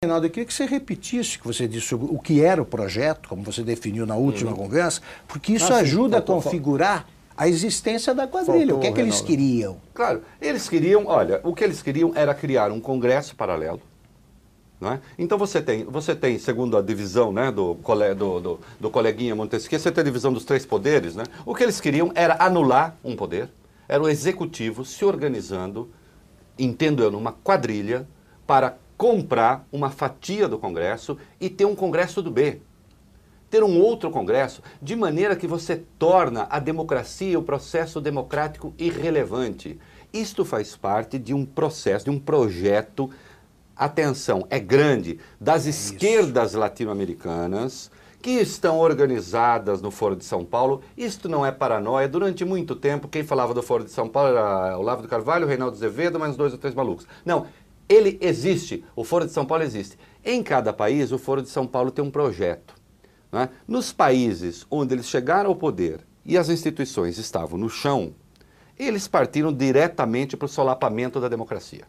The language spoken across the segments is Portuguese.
Reinaldo, eu queria que você repetisse o que você disse sobre o que era o projeto, como você definiu na última hum. conversa, porque isso Nossa, ah, ajuda faltou, a configurar a existência da quadrilha. Faltou, o que é que Reinaldo. eles queriam? Claro, eles queriam, olha, o que eles queriam era criar um congresso paralelo. Não é? Então você tem, você tem, segundo a divisão né, do, cole, do, do, do coleguinha Montesquieu, você tem a divisão dos três poderes. Né? O que eles queriam era anular um poder, era o executivo se organizando, entendo eu, numa quadrilha, para comprar uma fatia do Congresso e ter um Congresso do B. Ter um outro Congresso, de maneira que você torna a democracia, o processo democrático, irrelevante. Isto faz parte de um processo, de um projeto, atenção, é grande, das é esquerdas latino-americanas que estão organizadas no Foro de São Paulo. Isto não é paranoia. Durante muito tempo, quem falava do Foro de São Paulo era Olavo do Carvalho, Reinaldo Azevedo, mais dois ou três malucos. Não, ele existe, o Foro de São Paulo existe. Em cada país, o Foro de São Paulo tem um projeto. Né? Nos países onde eles chegaram ao poder e as instituições estavam no chão, eles partiram diretamente para o solapamento da democracia.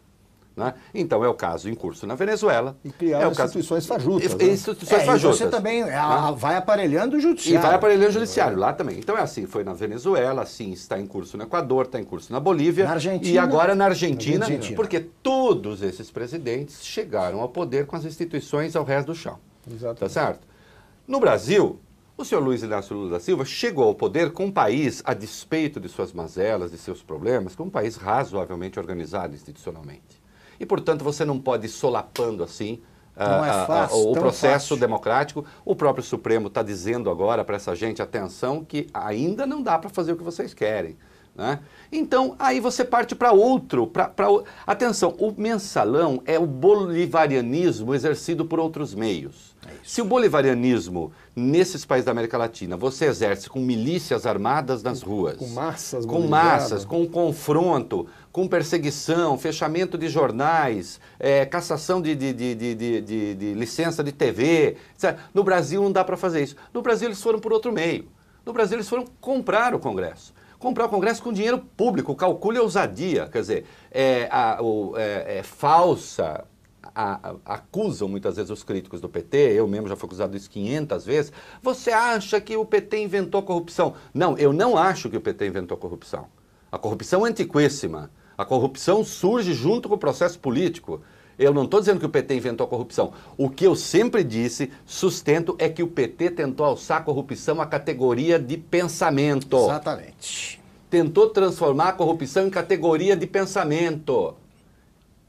Né? Então, é o caso em curso na Venezuela. E criar é instituições caso... fajutas. Né? Instituições é, fajutas. você também né? Ah, vai aparelhando o judiciário. E vai aparelhando o judiciário lá também. Então, é assim, foi na Venezuela, assim, está em curso no Equador, está em curso na Bolívia. Na Argentina. E agora na Argentina, Argentina, porque todos esses presidentes chegaram ao poder com as instituições ao resto do chão. Exatamente. Tá certo? No Brasil, o senhor Luiz Inácio Lula da Silva chegou ao poder com um país, a despeito de suas mazelas, de seus problemas, com um país razoavelmente organizado institucionalmente e, portanto, você não pode ir solapando assim ah, é ah, ah, fácil, o processo fácil. democrático. O próprio Supremo está dizendo agora para essa gente, atenção, que ainda não dá para fazer o que vocês querem. Né? Então, aí você parte para outro. Pra, pra, atenção, o mensalão é o bolivarianismo exercido por outros meios. É Se o bolivarianismo, nesses países da América Latina, você exerce com milícias armadas nas ruas, com massas, com, massas, com confronto, com perseguição, fechamento de jornais, é, cassação de, de, de, de, licença de TV, etc. no Brasil não dá para fazer isso. No Brasil, eles foram por outro meio. No Brasil, eles foram comprar o Congresso comprar o Congresso com dinheiro público. Calcule a ousadia. Quer dizer, é, a, o, é, é falsa a, a, acusam muitas vezes os críticos do PT, eu mesmo já fui acusado disso 500 vezes, você acha que o PT inventou corrupção? Não, eu não acho que o PT inventou corrupção. A corrupção é antiquíssima. A corrupção surge junto com o processo político. Eu não estou dizendo que o PT inventou a corrupção. O que eu sempre disse, sustento, é que o PT tentou alçar a corrupção à categoria de pensamento. Exatamente. Tentou transformar a corrupção em categoria de pensamento.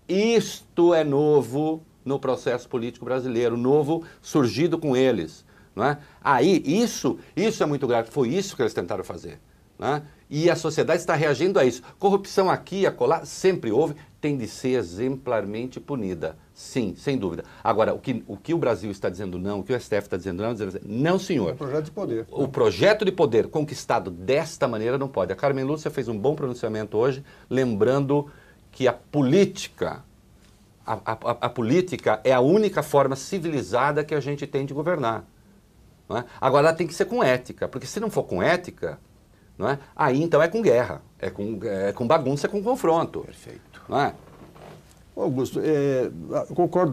Isto é novo no processo político brasileiro, novo surgido com eles. Não é? Aí, isso, isso é muito grave. Foi isso que eles tentaram fazer. é? E a sociedade está reagindo a isso. Corrupção aqui e acolá sempre houve, tem de ser exemplarmente punida. Sim, sem dúvida. Agora, o que o, que o Brasil está dizendo não, o que o STF está dizendo não, dizendo, assim, não, senhor. O é projeto de poder. O projeto de poder conquistado desta maneira não pode. A Carmen Lúcia fez um bom pronunciamento hoje, lembrando que a política a, a, a, política é a única forma civilizada que a gente tem de governar. É? Agora, ela tem que ser com ética, porque se não for com ética, não é? Aí então é com guerra, é com, é com bagunça, é com confronto. Perfeito. Não é? Augusto, é, concordo.